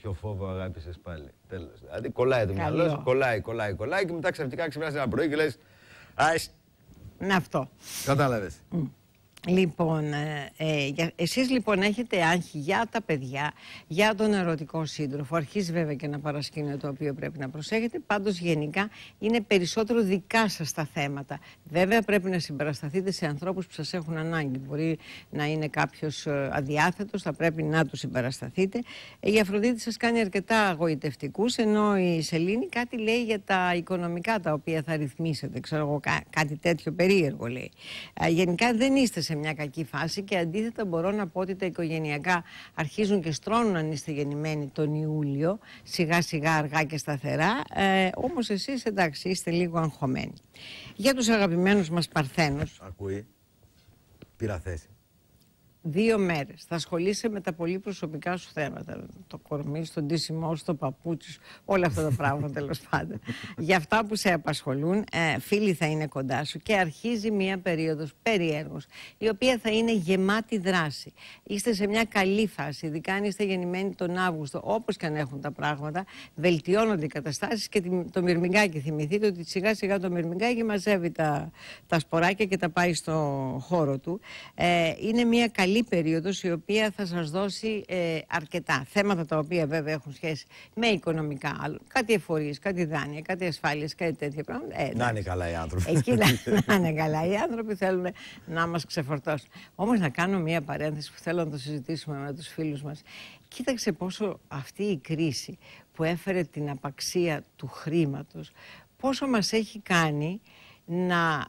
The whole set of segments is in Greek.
Ποιο φόβο αγάπησε πάλι. Τέλος. Δηλαδή κολλάει το μυαλό σου, κολλάει, κολλάει, κολλάει και μετά ξαφνικά ξυπνάς ένα πρωί και λες. Να αυτό. Κατάλαβες. Λοιπόν, ε, ε εσείς λοιπόν έχετε άγχη για τα παιδιά, για τον ερωτικό σύντροφο. Αρχίζει βέβαια και ένα παρασκήνιο το οποίο πρέπει να προσέχετε. Πάντως γενικά είναι περισσότερο δικά σας τα θέματα. Βέβαια πρέπει να συμπαρασταθείτε σε ανθρώπους που σας έχουν ανάγκη. Μπορεί να είναι κάποιος ε, αδιάθετος, θα πρέπει να τους συμπαρασταθείτε. Ε, η Αφροδίτη σας κάνει αρκετά αγωητευτικούς, ενώ η Σελήνη κάτι λέει για τα οικονομικά τα οποία θα ρυθμίσετε. Ξέρω εγώ κάτι τέτοιο περίεργο λέει. γενικά δεν είστε σε μια κακή φάση και αντίθετα μπορώ να πω ότι τα οικογενειακά αρχίζουν και στρώνουν αν είστε γεννημένοι τον Ιούλιο, σιγά σιγά αργά και σταθερά, ε, όμως εσείς εντάξει είστε λίγο αγχωμένοι. Για τους αγαπημένους μας παρθένους. Ακούει, πήρα θέση δύο μέρες. Θα ασχολείσαι με τα πολύ προσωπικά σου θέματα. Το κορμί, στον τίσιμό, το παπούτσι, όλα αυτά τα πράγματα τέλος πάντων. Για αυτά που σε απασχολούν, ε, φίλοι θα είναι κοντά σου και αρχίζει μία περίοδος περίεργο, η οποία θα είναι γεμάτη δράση. Είστε σε μια καλή φάση, ειδικά αν είστε γεννημένοι τον Αύγουστο, όπως και αν έχουν τα πράγματα, βελτιώνονται οι καταστάσεις και το μυρμηγκάκι. Θυμηθείτε ότι σιγά σιγά το μυρμηγκάκι μαζεύει τα, τα σποράκια και τα πάει στο χώρο του. Ε, είναι μια καλή καλή περίοδος η οποία θα σας δώσει ε, αρκετά θέματα τα οποία βέβαια έχουν σχέση με οικονομικά άλλο. Κάτι εφορίες, κάτι δάνεια, κάτι ασφάλειες, κάτι τέτοια πράγματα. Ε, να είναι καλά οι άνθρωποι. Εκεί να, είναι καλά οι άνθρωποι θέλουν να μας ξεφορτώσουν. Όμως να κάνω μια παρένθεση που θέλω να το συζητήσουμε με τους φίλους μας. Κοίταξε πόσο αυτή η κρίση που έφερε την απαξία του χρήματος, πόσο μας έχει κάνει να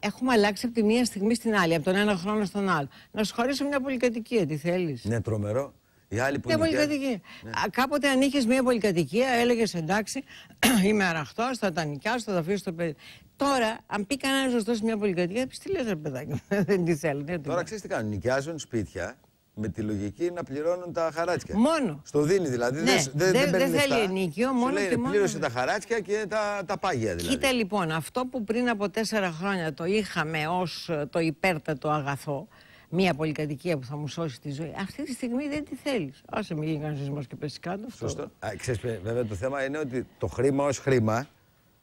έχουμε αλλάξει από τη μία στιγμή στην άλλη, από τον ένα χρόνο στον άλλο. Να σου χωρίσω μια πολυκατοικία, τι θέλεις. Ναι, τρομερό. Η άλλη που πολυκατοικία. Ναι. κάποτε αν είχες μια πολυκατοικία, έλεγες εντάξει, είμαι αραχτός, θα τα νοικιάσω, θα τα αφήσω στο παιδί. Τώρα, αν πει κανένας να σου δώσει μια πολυκατοικία, πει τι λες, ρε παιδάκι, δεν τη θέλει. Τώρα ξέρεις τι κάνουν. Νοικιάζουν σπίτια με τη λογική να πληρώνουν τα χαράτσια. Μόνο. Στο δίνει δηλαδή. Ναι. Δεν, δεν, δεν θέλει ενίκιο, μόνο μόνο. Πλήρωσε τα χαράτσια και τα, τα πάγια δηλαδή. Κοίτα λοιπόν, αυτό που πριν από τέσσερα χρόνια το είχαμε ως ε, το υπέρτατο αγαθό, μια πολυκατοικία που θα μου σώσει τη ζωή, αυτή τη στιγμή δεν τη θέλεις. Άσε με λίγο και πέσεις κάτω. Αυτό. Σωστό. Α, ξέρεις, βέβαια το θέμα είναι ότι το χρήμα ως χρήμα,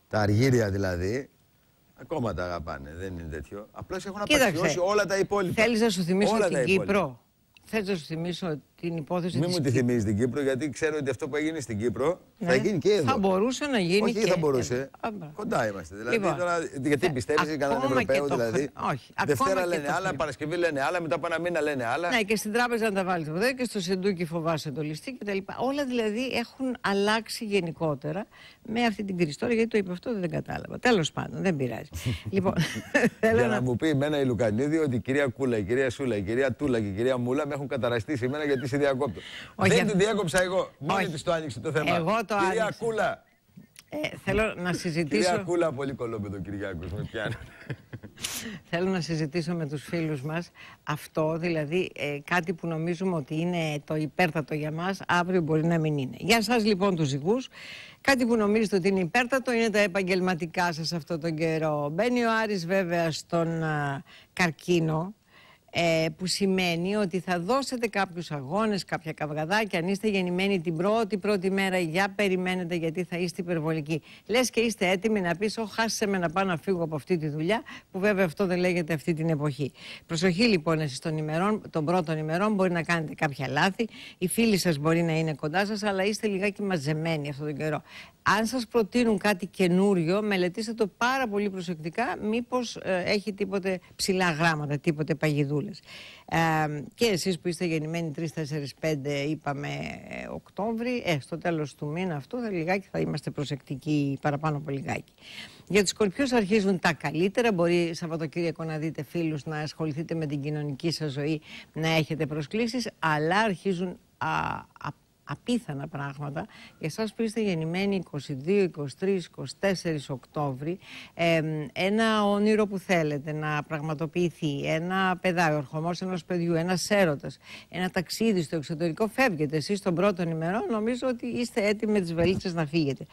τα αργύρια δηλαδή, Ακόμα τα αγαπάνε, δεν είναι τέτοιο. Απλώς έχουν απαξιώσει όλα τα υπόλοιπα. Θέλεις να σου θυμίσω στην Κύπρο Θέλω να σου θυμίσω ότι την υπόθεση Μην της... μου τη θυμίζει την Κύπρο, γιατί ξέρω ότι αυτό που έγινε στην Κύπρο ναι. θα γίνει και εδώ. Θα μπορούσε να γίνει Όχι, και θα μπορούσε. Και... Κοντά είμαστε. Δηλαδή, λοιπόν, τώρα, γιατί ναι. Ε, πιστεύεις σε κανέναν Ευρωπαίο, το... δηλαδή. Όχι. Δευτέρα λένε άλλα, Παρασκευή λένε άλλα, μετά από ένα μήνα λένε άλλα. Ναι, και στην τράπεζα να τα βάλεις το και στο σεντούκι φοβάσαι το ληστή κτλ. Όλα δηλαδή έχουν αλλάξει γενικότερα με αυτή την κρίση. Τώρα γιατί το είπε αυτό δεν κατάλαβα. Τέλος πάντων, δεν πειράζει. λοιπόν, Για να μου πει εμένα η Λουκανίδη ότι η κυρία Κούλα, η κυρία Σούλα, η κυρία Τούλα και η κυρία Μούλα με έχουν καταραστεί σήμερα γιατί διακόπτω. Όχι, δεν τη διέκοψα εγώ. Μόνη της το άνοιξε το θέμα. Εγώ το Κυρία Κούλα. Ε, θέλω να συζητήσω. Κυρία Κούλα, πολύ κολόπεδο, Κυριάκο. Με πιάνω. θέλω να συζητήσω με τους φίλους μας αυτό, δηλαδή ε, κάτι που νομίζουμε ότι είναι το υπέρτατο για μας, αύριο μπορεί να μην είναι. Για εσά λοιπόν τους ζυγού, Κάτι που νομίζετε ότι είναι υπέρτατο είναι τα επαγγελματικά σας αυτόν τον καιρό. Μπαίνει ο Άρης βέβαια στον καρκίνο ε, που σημαίνει ότι θα δώσετε κάποιους αγώνες, κάποια καυγαδάκια αν είστε γεννημένοι την πρώτη πρώτη μέρα για περιμένετε γιατί θα είστε υπερβολικοί λες και είστε έτοιμοι να πεις χάσε με να πάω να φύγω από αυτή τη δουλειά» που βέβαια αυτό δεν λέγεται αυτή την εποχή Προσοχή λοιπόν εσείς των, ημερών, των πρώτων ημερών μπορεί να κάνετε κάποια λάθη οι φίλοι σας μπορεί να είναι κοντά σας αλλά είστε λιγάκι μαζεμένοι αυτόν τον καιρό αν σας προτείνουν κάτι καινούριο, μελετήστε το πάρα πολύ προσεκτικά, μήπως ε, έχει τίποτε ψηλά γράμματα, τίποτε παγιδού και εσείς που είστε γεννημένοι 3-4-5, είπαμε ε, Οκτώβρη, ε, στο τέλος του μήνα αυτού θα λιγάκι θα είμαστε προσεκτικοί παραπάνω από λιγάκι. Για τους σκορπιού αρχίζουν τα καλύτερα, μπορεί Σαββατοκύριακο να δείτε φίλους, να ασχοληθείτε με την κοινωνική σας ζωή, να έχετε προσκλήσεις, αλλά αρχίζουν α, απίθανα πράγματα. Για εσάς που είστε γεννημένοι 22, 23, 24 Οκτώβρη, ένα όνειρο που θέλετε να πραγματοποιηθεί, ένα παιδάκι, ο ερχομός ενός παιδιού, ένας έρωτας, ένα ταξίδι στο εξωτερικό, φεύγετε εσείς των πρώτο ημερών, νομίζω ότι είστε έτοιμοι με τις βαλίτσες να φύγετε.